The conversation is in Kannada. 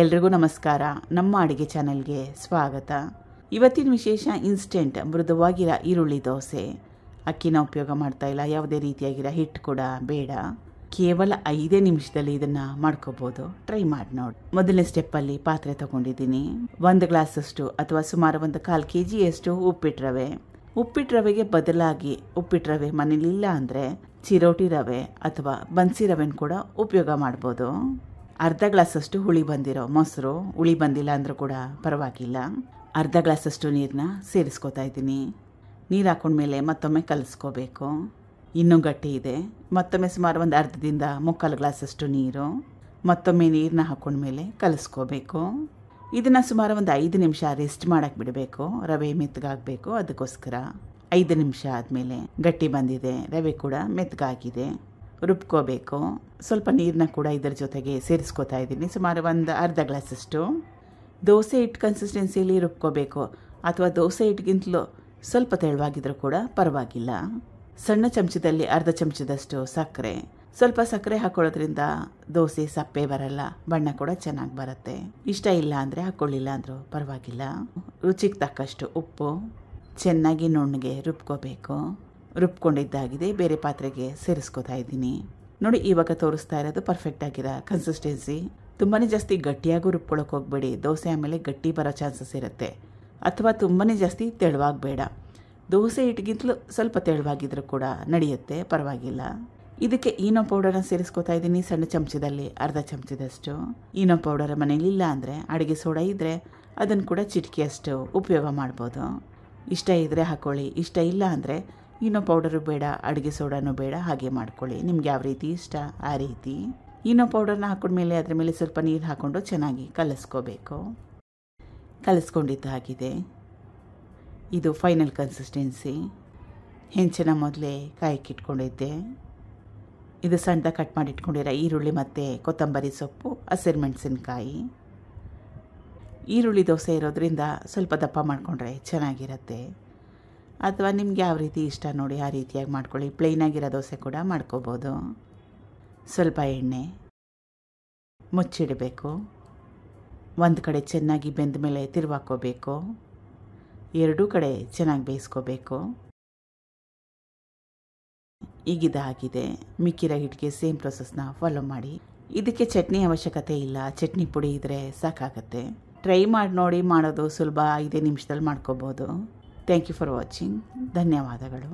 ಎಲ್ರಿಗೂ ನಮಸ್ಕಾರ ನಮ್ಮ ಅಡುಗೆ ಚಾನಲ್ಗೆ ಸ್ವಾಗತ ಇವತ್ತಿನ ವಿಶೇಷ ಇನ್ಸ್ಟೆಂಟ್ ಮೃದುವಾಗಿರೋ ಈರುಳ್ಳಿ ದೋಸೆ ಅಕ್ಕಿನ ಉಪಯೋಗ ಮಾಡ್ತಾ ಇಲ್ಲ ಯಾವುದೇ ರೀತಿಯಾಗಿರೋ ಹಿಟ್ಟು ಕೂಡ ಬೇಡ ಕೇವಲ ಐದೇ ನಿಮಿಷದಲ್ಲಿ ಇದನ್ನು ಮಾಡ್ಕೋಬಹುದು ಟ್ರೈ ಮಾಡಿ ನೋಡಿ ಮೊದಲನೇ ಸ್ಟೆಪ್ಪಲ್ಲಿ ಪಾತ್ರೆ ತಗೊಂಡಿದ್ದೀನಿ ಒಂದು ಗ್ಲಾಸಷ್ಟು ಅಥವಾ ಸುಮಾರು ಒಂದು ಕಾಲು ಕೆ ಜಿಯಷ್ಟು ಉಪ್ಪಿಟ್ಟು ರವೆ ಉಪ್ಪಿಟ್ಟು ರವೆಗೆ ಬದಲಾಗಿ ಉಪ್ಪಿಟ್ಟು ರವೆ ಮನೇಲಿಲ್ಲ ಅಂದರೆ ಚಿರೋಟಿ ರವೆ ಅಥವಾ ಬನ್ಸಿ ರವೆನ ಕೂಡ ಉಪಯೋಗ ಮಾಡ್ಬೋದು ಅರ್ಧ ಗ್ಲಾಸಷ್ಟು ಹುಳಿ ಬಂದಿರೋ ಮೊಸರು ಹುಳಿ ಬಂದಿಲ್ಲ ಅಂದರೂ ಕೂಡ ಪರವಾಗಿಲ್ಲ ಅರ್ಧ ಗ್ಲಾಸಷ್ಟು ನೀರನ್ನ ಸೇರಿಸ್ಕೋತಾ ಇದ್ದೀನಿ ನೀರು ಹಾಕೊಂಡ್ಮೇಲೆ ಮತ್ತೊಮ್ಮೆ ಕಲಿಸ್ಕೋಬೇಕು ಇನ್ನೂ ಗಟ್ಟಿ ಇದೆ ಮತ್ತೊಮ್ಮೆ ಸುಮಾರು ಒಂದು ಅರ್ಧದಿಂದ ಮುಕ್ಕಾಲು ಗ್ಲಾಸಷ್ಟು ನೀರು ಮತ್ತೊಮ್ಮೆ ನೀರನ್ನ ಹಾಕೊಂಡ್ಮೇಲೆ ಕಲಿಸ್ಕೋಬೇಕು ಇದನ್ನು ಸುಮಾರು ಒಂದು ಐದು ನಿಮಿಷ ರೆಸ್ಟ್ ಮಾಡೋಕ್ಕೆ ಬಿಡಬೇಕು ರವೆ ಮೆತ್ತಗಾಗಬೇಕು ಅದಕ್ಕೋಸ್ಕರ ಐದು ನಿಮಿಷ ಆದಮೇಲೆ ಗಟ್ಟಿ ಬಂದಿದೆ ರವೆ ಕೂಡ ಮೆತ್ತಗಾಗಿದೆ ರುಬ್ಕೋಬೇಕು ಸ್ವಲ್ಪ ನೀರನ್ನ ಕೂಡ ಇದರ ಜೊತೆಗೆ ಸೇರಿಸ್ಕೋತಾ ಇದ್ದೀನಿ ಸುಮಾರು ಒಂದು ಅರ್ಧ ಗ್ಲಾಸಷ್ಟು ದೋಸೆ ಹಿಟ್ಟು ಕನ್ಸಿಸ್ಟೆನ್ಸಿಯಲ್ಲಿ ರುಬ್ಕೋಬೇಕು ಅಥವಾ ದೋಸೆ ಹಿಟ್ಟಿಗಿಂತಲೂ ಸ್ವಲ್ಪ ತೆಳುವಾಗಿದ್ದರೂ ಕೂಡ ಪರವಾಗಿಲ್ಲ ಸಣ್ಣ ಚಮಚದಲ್ಲಿ ಅರ್ಧ ಚಮಚದಷ್ಟು ಸಕ್ಕರೆ ಸ್ವಲ್ಪ ಸಕ್ಕರೆ ಹಾಕೊಳ್ಳೋದ್ರಿಂದ ದೋಸೆ ಸಪ್ಪೆ ಬರಲ್ಲ ಬಣ್ಣ ಕೂಡ ಚೆನ್ನಾಗಿ ಬರುತ್ತೆ ಇಷ್ಟ ಇಲ್ಲ ಅಂದರೆ ಹಾಕ್ಕೊಳ್ಳಿಲ್ಲ ಅಂದರೂ ಪರವಾಗಿಲ್ಲ ರುಚಿಗೆ ತಕ್ಕಷ್ಟು ಉಪ್ಪು ಚೆನ್ನಾಗಿ ನುಣ್ಣಗೆ ರುಬ್ಕೋಬೇಕು ರುಬ್ಕೊಂಡಿದ್ದಾಗಿದೆ ಬೇರೆ ಪಾತ್ರೆಗೆ ಸೇರಿಸ್ಕೋತಾ ಇದ್ದೀನಿ ನೋಡಿ ಇವಾಗ ತೋರಿಸ್ತಾ ಇರೋದು ಪರ್ಫೆಕ್ಟ್ ಆಗಿರೋ ಕನ್ಸಿಸ್ಟೆನ್ಸಿ ತುಂಬಾ ಜಾಸ್ತಿ ಗಟ್ಟಿಯಾಗೂ ರುಬ್ಕೊಳಕ್ಕೆ ಹೋಗಬೇಡಿ ದೋಸೆ ಆಮೇಲೆ ಗಟ್ಟಿ ಬರೋ ಚಾನ್ಸಸ್ ಇರುತ್ತೆ ಅಥವಾ ತುಂಬಾ ಜಾಸ್ತಿ ತೆಳುವಾಗಬೇಡ ದೋಸೆ ಹಿಟ್ಟಿಗಿಂತಲೂ ಸ್ವಲ್ಪ ತೆಳುವಾಗಿದ್ದರೂ ಕೂಡ ನಡೆಯುತ್ತೆ ಪರವಾಗಿಲ್ಲ ಇದಕ್ಕೆ ಈನೋ ಪೌಡರನ್ನ ಸೇರಿಸ್ಕೊತಾ ಇದ್ದೀನಿ ಸಣ್ಣ ಚಮಚದಲ್ಲಿ ಅರ್ಧ ಚಮಚದಷ್ಟು ಈನೋ ಪೌಡರ್ ಮನೇಲಿ ಇಲ್ಲ ಅಂದರೆ ಅಡುಗೆ ಸೋಡಾ ಇದ್ದರೆ ಅದನ್ನು ಕೂಡ ಚಿಟಕಿಯಷ್ಟು ಉಪಯೋಗ ಮಾಡ್ಬೋದು ಇಷ್ಟ ಇದ್ದರೆ ಹಾಕೊಳ್ಳಿ ಇಷ್ಟ ಇಲ್ಲ ಅಂದರೆ ಇನ್ನೊ ಪೌಡರು ಬೇಡ ಅಡುಗೆ ಸೋಡಾನು ಬೇಡ ಹಾಗೆ ಮಾಡ್ಕೊಳ್ಳಿ ನಿಮ್ಗೆ ಯಾವ ರೀತಿ ಇಷ್ಟ ಆ ರೀತಿ ಇನೋ ಪೌಡರ್ನ ಹಾಕೊಂಡ್ಮೇಲೆ ಅದ್ರ ಮೇಲೆ ಸ್ವಲ್ಪ ನೀರು ಹಾಕ್ಕೊಂಡು ಚೆನ್ನಾಗಿ ಕಲಿಸ್ಕೋಬೇಕು ಕಲಿಸ್ಕೊಂಡಿದ್ದಾಗಿದೆ ಇದು ಫೈನಲ್ ಕನ್ಸಿಸ್ಟೆನ್ಸಿ ಹೆಂಚಿನ ಮೊದಲೇ ಕಾಯಕ್ಕಿಟ್ಕೊಂಡಿದ್ದೆ ಇದು ಸಣ್ಣದ ಕಟ್ ಮಾಡಿಟ್ಕೊಂಡಿರೋ ಈರುಳ್ಳಿ ಮತ್ತು ಕೊತ್ತಂಬರಿ ಸೊಪ್ಪು ಹಸಿರು ಮೆಣಸಿನ್ಕಾಯಿ ಈರುಳ್ಳಿ ದೋಸೆ ಇರೋದ್ರಿಂದ ಸ್ವಲ್ಪ ದಪ್ಪ ಮಾಡಿಕೊಂಡ್ರೆ ಚೆನ್ನಾಗಿರುತ್ತೆ ಅಥವಾ ನಿಮ್ಗೆ ಯಾವ ರೀತಿ ಇಷ್ಟ ನೋಡಿ ಆ ರೀತಿಯಾಗಿ ಮಾಡ್ಕೊಳ್ಳಿ ಪ್ಲೈನಾಗಿರೋ ದೋಸೆ ಕೂಡ ಮಾಡ್ಕೋಬೋದು ಸ್ವಲ್ಪ ಎಣ್ಣೆ ಮುಚ್ಚಿಡಬೇಕು ಒಂದು ಕಡೆ ಚೆನ್ನಾಗಿ ಬೆಂದ ಮೇಲೆ ತಿರುವಾಕೋಬೇಕು ಎರಡೂ ಕಡೆ ಚೆನ್ನಾಗಿ ಬೇಯಿಸ್ಕೋಬೇಕು ಈಗಿದಾಗಿದೆ ಮಿಕ್ಕಿರೋ ಹಿಟ್ಟಿಗೆ ಸೇಮ್ ಪ್ರೊಸೆಸ್ನ ಫಾಲೋ ಮಾಡಿ ಇದಕ್ಕೆ ಚಟ್ನಿ ಅವಶ್ಯಕತೆ ಇಲ್ಲ ಚಟ್ನಿ ಪುಡಿ ಇದ್ದರೆ ಸಾಕಾಗತ್ತೆ ಟ್ರೈ ಮಾಡಿ ನೋಡಿ ಮಾಡೋದು ಸುಲಭ ಐದೇ ನಿಮಿಷದಲ್ಲಿ ಮಾಡ್ಕೋಬೋದು ಥ್ಯಾಂಕ್ ಯು ಫಾರ್ ವಾಚಿಂಗ್ ಧನ್ಯವಾದಗಳು